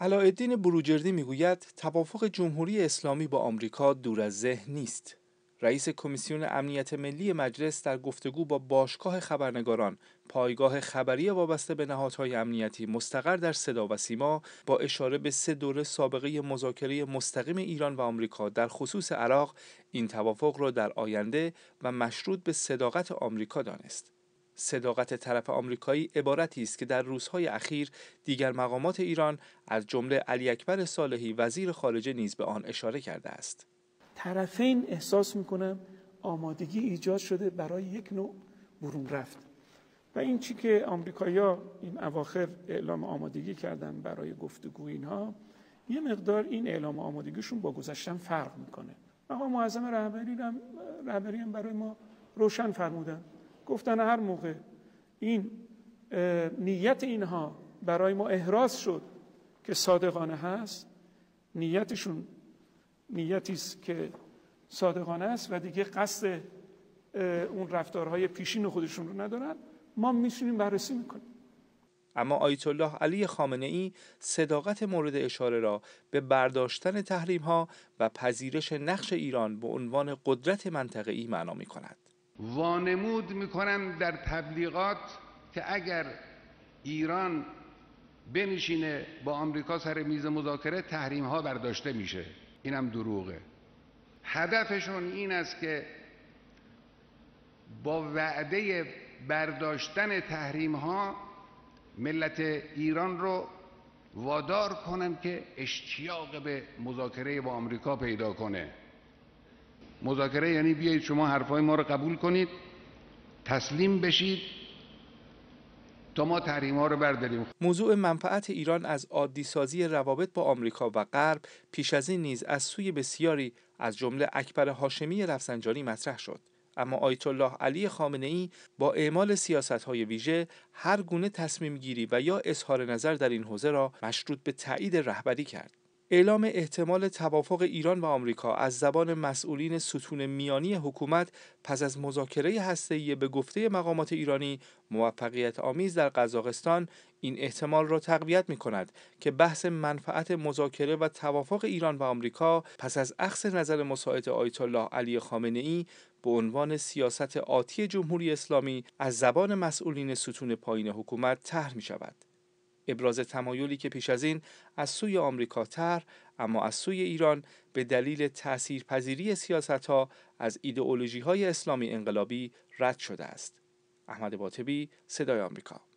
علایالدین بروجردی میگوید توافق جمهوری اسلامی با آمریکا دور از ذهن نیست رئیس کمیسیون امنیت ملی مجلس در گفتگو با باشگاه خبرنگاران پایگاه خبری وابسته به نهادهای امنیتی مستقر در صدا و سیما با اشاره به سه دوره سابقه مذاکره مستقیم ایران و آمریکا در خصوص عراق این توافق را در آینده و مشروط به صداقت آمریکا دانست صداقت طرف آمریکایی عبارتی است که در روزهای اخیر دیگر مقامات ایران از جمله علی اکبر صالحی وزیر خارجه نیز به آن اشاره کرده است طرفین احساس میکنم آمادگی ایجاد شده برای یک نوع برون رفت و این چی که آمریکایا این اواخر اعلام آمادگی کردن برای گفتگو اینها یه مقدار این اعلام آمادگیشون با گذشتن فرق میکنه مقام معظم رهبری هم رهبری هم برای ما روشن فرمودن گفتن هر موقع این نیت اینها برای ما احراز شد که صادقانه هست نیتشون نیتی است که صادقانه است و دیگه قصد اون رفتارهای پیشین خودشون رو ندارن ما میشونیم بررسی میکنیم اما آیت الله علی خامنه ای صداقت مورد اشاره را به برداشتن تحریم ها و پذیرش نقش ایران به عنوان قدرت منطقه ای معنا می کند. وانمود میکنن در تبلیغات که اگر ایران بنشینه با آمریکا سر میز مذاکره تحریم ها برداشته میشه اینم دروغه هدفشون این است که با وعده برداشتن تحریم ها ملت ایران رو وادار کنن که اشتیاق به مذاکره با آمریکا پیدا کنه مذاکره یعنی بیایید شما حرفای ما رو قبول کنید تسلیم بشید تا ما تحریم ها رو برداریم موضوع منفعت ایران از عادی سازی روابط با آمریکا و غرب پیش از این نیز از سوی بسیاری از جمله اکبر هاشمی رفسنجانی مطرح شد اما آیت الله علی خامنه ای با اعمال سیاست های ویژه هر گونه تصمیم گیری و یا اظهار نظر در این حوزه را مشروط به تایید رهبری کرد اعلام احتمال توافق ایران و آمریکا از زبان مسئولین ستون میانی حکومت پس از مذاکره هسته‌ای به گفته مقامات ایرانی موفقیت آمیز در قزاقستان این احتمال را تقویت می کند که بحث منفعت مذاکره و توافق ایران و آمریکا پس از عکس نظر مساعد آیت الله علی خامنه ای به عنوان سیاست آتی جمهوری اسلامی از زبان مسئولین ستون پایین حکومت طرح می شود. ابراز تمایلی که پیش از این از سوی آمریکا تر اما از سوی ایران به دلیل تاثیرپذیری سیاست ها از ایدئولوژی های اسلامی انقلابی رد شده است. احمد باطبی صدای آمریکا